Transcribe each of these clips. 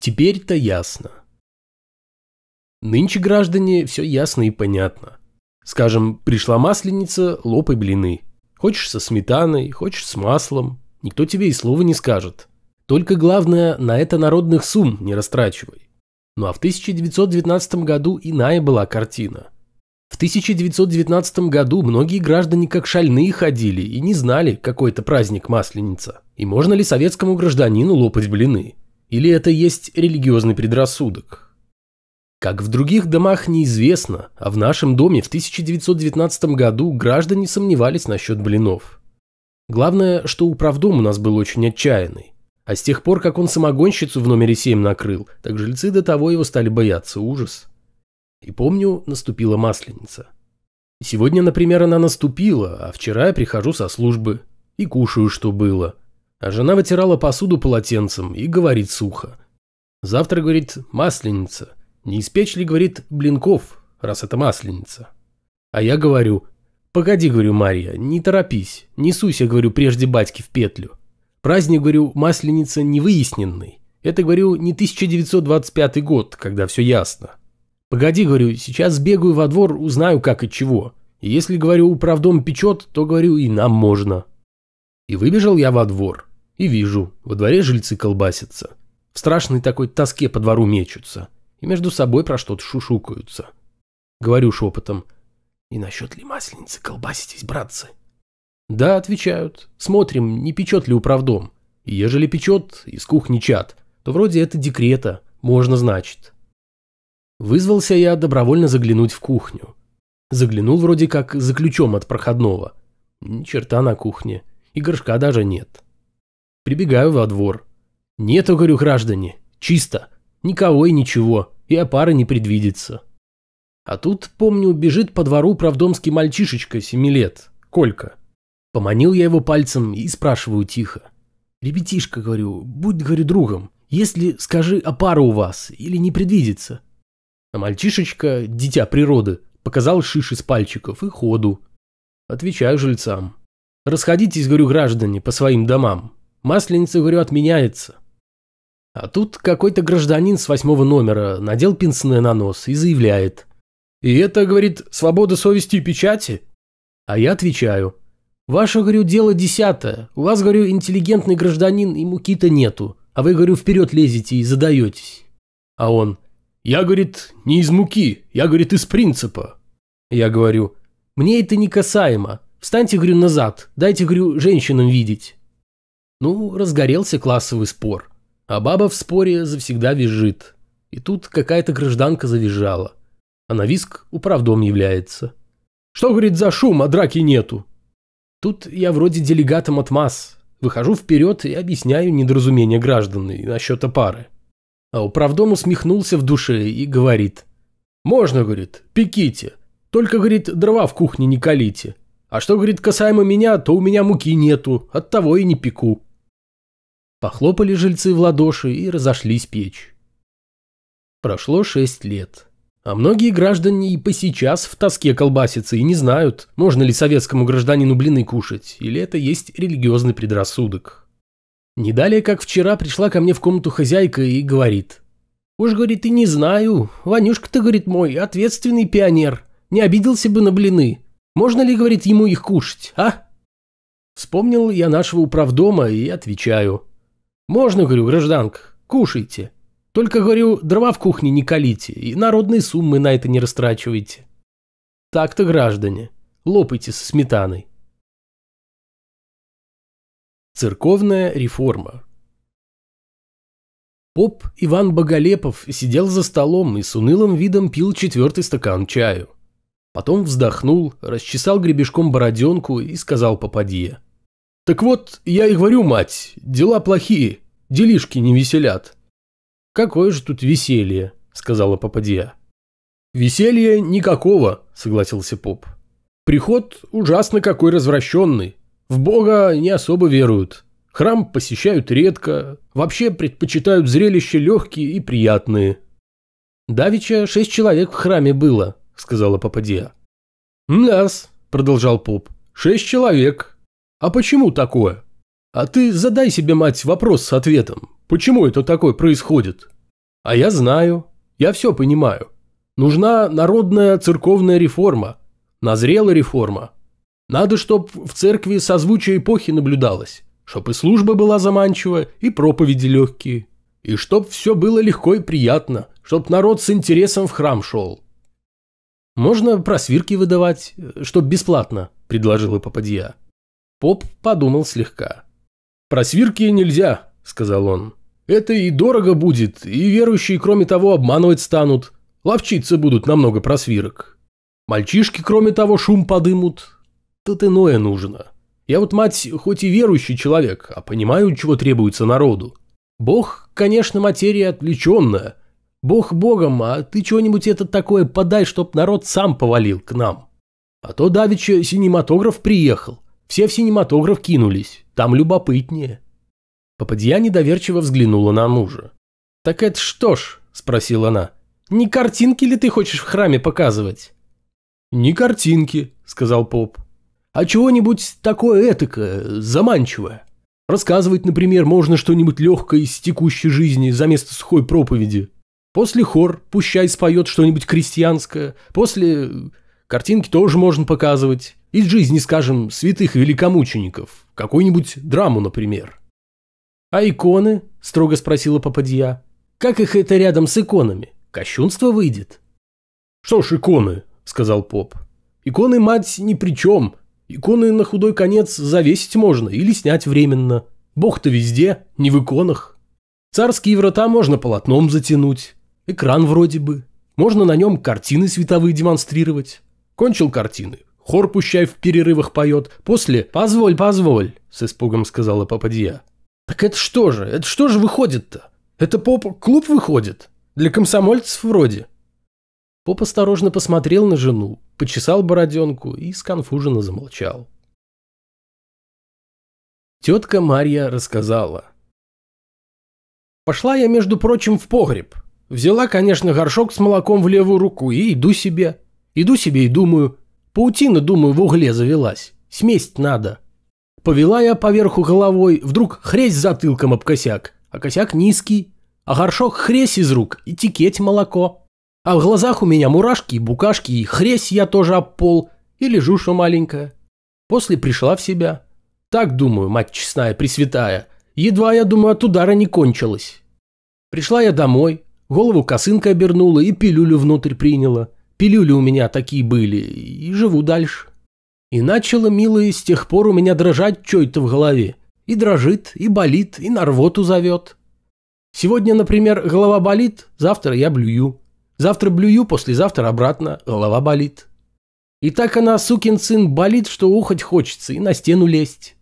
Теперь-то ясно. Нынче, граждане, все ясно и понятно. Скажем, пришла масленица, лопай блины. Хочешь со сметаной, хочешь с маслом. Никто тебе и слова не скажет. Только главное, на это народных сумм не растрачивай. Ну а в 1919 году иная была картина. В 1919 году многие граждане как шальные ходили и не знали, какой это праздник Масленица. И можно ли советскому гражданину лопать блины. Или это есть религиозный предрассудок? Как в других домах неизвестно, а в нашем доме в 1919 году граждане сомневались насчет блинов. Главное, что управдом у нас был очень отчаянный. А с тех пор, как он самогонщицу в номере 7 накрыл, так жильцы до того его стали бояться, ужас. И помню, наступила масленица. Сегодня, например, она наступила, а вчера я прихожу со службы и кушаю, что было – а жена вытирала посуду полотенцем и говорит сухо. Завтра, говорит, масленица. Не испечь ли, говорит, блинков, раз это масленица? А я говорю, погоди, говорю, Марья, не торопись. Не суйся, говорю, прежде батьки в петлю. Праздник, говорю, масленица невыясненный. Это, говорю, не 1925 год, когда все ясно. Погоди, говорю, сейчас сбегаю во двор, узнаю как и чего. И если, говорю, управдом печет, то, говорю, и нам можно. И выбежал я во двор. И вижу, во дворе жильцы колбасятся. В страшной такой тоске по двору мечутся. И между собой про что-то шушукаются. Говорю шепотом. И насчет ли масленицы колбаситесь, братцы? Да, отвечают. Смотрим, не печет ли управдом. И ежели печет, из кухни чат, то вроде это декрета, можно значит. Вызвался я добровольно заглянуть в кухню. Заглянул вроде как за ключом от проходного. Ни черта на кухне. И горшка даже нет. Прибегаю во двор. «Нету, говорю, граждане, чисто, никого и ничего, и опары не предвидится». А тут, помню, бежит по двору правдомский мальчишечка, семи лет, Колька. Поманил я его пальцем и спрашиваю тихо. «Ребятишка, говорю, будь, говорю, другом, если, скажи, опара у вас или не предвидится?» А мальчишечка, дитя природы, показал шиш из пальчиков и ходу. Отвечаю жильцам. «Расходитесь, говорю, граждане, по своим домам, Масленица, говорю, отменяется. А тут какой-то гражданин с восьмого номера надел пенсне на нос и заявляет. И это, говорит, свобода совести и печати? А я отвечаю. Ваше, говорю, дело десятое. У вас, говорю, интеллигентный гражданин и муки-то нету. А вы, говорю, вперед лезете и задаетесь. А он. Я, говорит, не из муки. Я, говорит, из принципа. Я говорю. Мне это не касаемо. Встаньте, говорю, назад. Дайте, говорю, женщинам видеть. Ну, разгорелся классовый спор. А баба в споре завсегда визжит. И тут какая-то гражданка завизжала. А на виск управдом является. Что, говорит, за шум, а драки нету? Тут я вроде делегатом от масс. Выхожу вперед и объясняю недоразумение граждан и насчет опары. А управдом усмехнулся в душе и говорит. «Можно, — говорит, — пеките. Только, — говорит, — дрова в кухне не калите. А что, — говорит, — касаемо меня, то у меня муки нету, оттого и не пеку». Похлопали жильцы в ладоши и разошлись печь. Прошло шесть лет. А многие граждане и по сейчас в тоске колбасятся и не знают, можно ли советскому гражданину блины кушать, или это есть религиозный предрассудок. Не далее, как вчера, пришла ко мне в комнату хозяйка и говорит. «Уж, говорит, и не знаю. Ванюшка-то, говорит, мой ответственный пионер. Не обиделся бы на блины. Можно ли, говорит, ему их кушать, а?» Вспомнил я нашего управдома и отвечаю. «Можно, — говорю, гражданка, — кушайте. Только, — говорю, — дрова в кухне не колите и народные суммы на это не растрачивайте. Так-то, граждане, лопайте со сметаной». Церковная реформа Поп Иван Боголепов сидел за столом и с унылым видом пил четвертый стакан чаю. Потом вздохнул, расчесал гребешком бороденку и сказал попадье. Так вот, я и говорю, мать, дела плохие, делишки не веселят. Какое же тут веселье, сказала попадья. Веселья никакого, согласился поп. Приход ужасно какой развращенный. В Бога не особо веруют. Храм посещают редко, вообще предпочитают зрелища легкие и приятные. «Давича шесть человек в храме было», — сказала попадья. «Нас», — продолжал поп, — «шесть человек. А почему такое? А ты задай себе, мать, вопрос с ответом. Почему это такое происходит? А я знаю. Я все понимаю. Нужна народная церковная реформа. Назрела реформа. Надо, чтоб в церкви созвучие эпохи наблюдалось. Чтоб и служба была заманчива, и проповеди легкие. И чтоб все было легко и приятно. Чтоб народ с интересом в храм шел. Можно просвирки выдавать, э, чтоб бесплатно, предложила Попадья. Поп подумал слегка. «Про свирки нельзя», – сказал он. «Это и дорого будет, и верующие, кроме того, обманывать станут. Ловчиться будут намного про свирок. Мальчишки, кроме того, шум подымут. Тут иное нужно. Я вот, мать, хоть и верующий человек, а понимаю, чего требуется народу. Бог, конечно, материя отвлеченная. Бог богом, а ты чего-нибудь это такое подай, чтоб народ сам повалил к нам. А то давеча синематограф приехал. Все в синематограф кинулись, там любопытнее. Попадья недоверчиво взглянула на мужа. «Так это что ж?» – спросила она. «Не картинки ли ты хочешь в храме показывать?» «Не картинки», – сказал поп. «А чего-нибудь такое этакое, заманчивое. Рассказывать, например, можно что-нибудь легкое из текущей жизни за место сухой проповеди. После хор пущай споет что-нибудь крестьянское. После... Картинки тоже можно показывать. Из жизни, скажем, святых великомучеников, какую-нибудь драму, например. «А иконы?» – строго спросила попадья. «Как их это рядом с иконами? Кощунство выйдет?» «Что ж иконы?» – сказал поп. «Иконы, мать, ни при чем. Иконы на худой конец завесить можно или снять временно. Бог-то везде, не в иконах. Царские врата можно полотном затянуть. Экран вроде бы. Можно на нем картины световые демонстрировать. Кончил картины хор пущай в перерывах поет, после «позволь, позволь», – с испугом сказала попадья. «Так это что же? Это что же выходит-то? Это поп-клуб выходит? Для комсомольцев вроде». Поп осторожно посмотрел на жену, почесал бороденку и сконфуженно замолчал. Тетка Марья рассказала. «Пошла я, между прочим, в погреб. Взяла, конечно, горшок с молоком в левую руку и иду себе. Иду себе и думаю, Паутина, думаю, в угле завелась. Сместь надо. Повела я поверху головой, вдруг хресь затылком об косяк, а косяк низкий, а горшок хресь из рук и тикеть молоко. А в глазах у меня мурашки и букашки, и хресь я тоже об пол, и лежу, что маленькая. После пришла в себя. Так думаю, мать честная, пресвятая. Едва, я думаю, от удара не кончилось. Пришла я домой, голову косынкой обернула и пилюлю внутрь приняла. Пилюли у меня такие были, и живу дальше. И начало, милые, с тех пор у меня дрожать чё-то в голове. И дрожит, и болит, и на рвоту зовет. Сегодня, например, голова болит, завтра я блюю. Завтра блюю, послезавтра обратно, голова болит. И так она, сукин сын, болит, что ухать хочется и на стену лезть.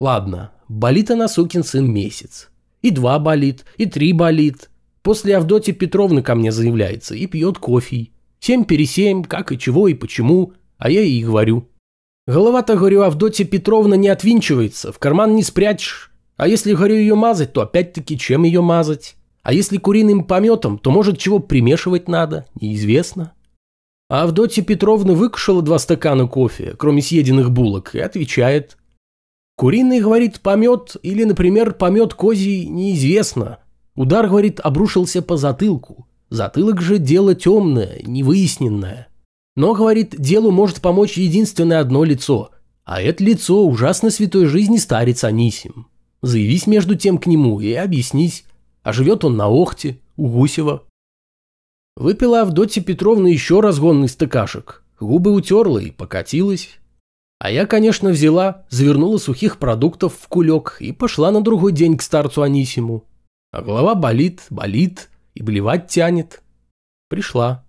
Ладно, болит она, сукин сын, месяц. И два болит, и три болит. После Авдотья Петровны ко мне заявляется и пьет кофе семь пересеем, как и чего и почему, а я и говорю. Голова-то, говорю, Авдотья Петровна не отвинчивается, в карман не спрячешь. А если, говорю, ее мазать, то опять-таки чем ее мазать? А если куриным пометом, то, может, чего примешивать надо, неизвестно. А Авдотья Петровна выкушала два стакана кофе, кроме съеденных булок, и отвечает. Куриный, говорит, помет, или, например, помет козий, неизвестно. Удар, говорит, обрушился по затылку. Затылок же дело темное, невыясненное. Но, говорит, делу может помочь единственное одно лицо, а это лицо ужасно святой жизни старец Анисим. Заявись между тем к нему и объяснись, а живет он на Охте, у Гусева. Выпила Авдотья Петровна еще разгонный стыкашек, губы утерла и покатилась. А я, конечно, взяла, завернула сухих продуктов в кулек и пошла на другой день к старцу Анисиму. А голова болит, болит, и блевать тянет. Пришла.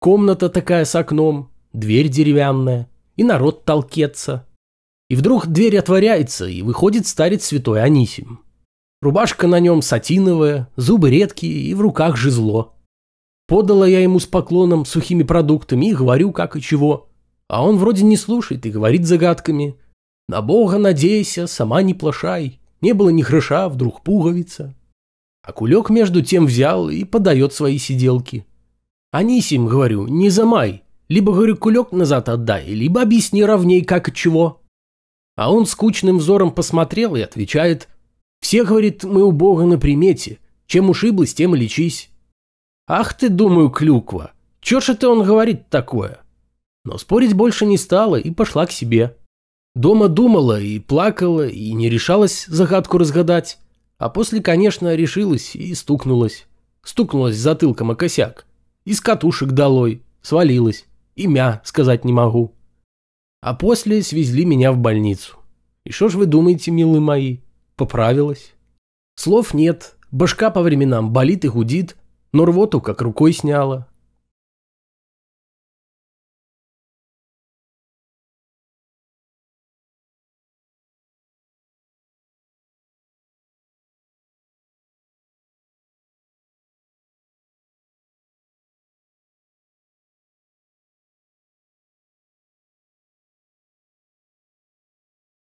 Комната такая с окном, дверь деревянная, и народ толкется. И вдруг дверь отворяется, и выходит старец святой Анисим. Рубашка на нем сатиновая, зубы редкие и в руках жезло. Подала я ему с поклоном сухими продуктами и говорю как и чего. А он вроде не слушает и говорит загадками. «На Бога надейся, сама не плашай, не было ни хрыша, вдруг пуговица». А кулек между тем взял и подает свои сиделки. Анисим, говорю, не замай. Либо, говорю, кулек назад отдай, либо объясни ровней, как и чего. А он скучным взором посмотрел и отвечает. Все, говорит, мы у Бога на примете. Чем ушиблась, тем и лечись. Ах ты, думаю, клюква. Чё ж это он говорит такое? Но спорить больше не стала и пошла к себе. Дома думала и плакала, и не решалась загадку разгадать. А после, конечно, решилась и стукнулась. Стукнулась затылком о косяк. Из катушек долой. Свалилась. Имя сказать не могу. А после свезли меня в больницу. И что ж вы думаете, милые мои? Поправилась. Слов нет. Башка по временам болит и гудит. Но рвоту как рукой сняла.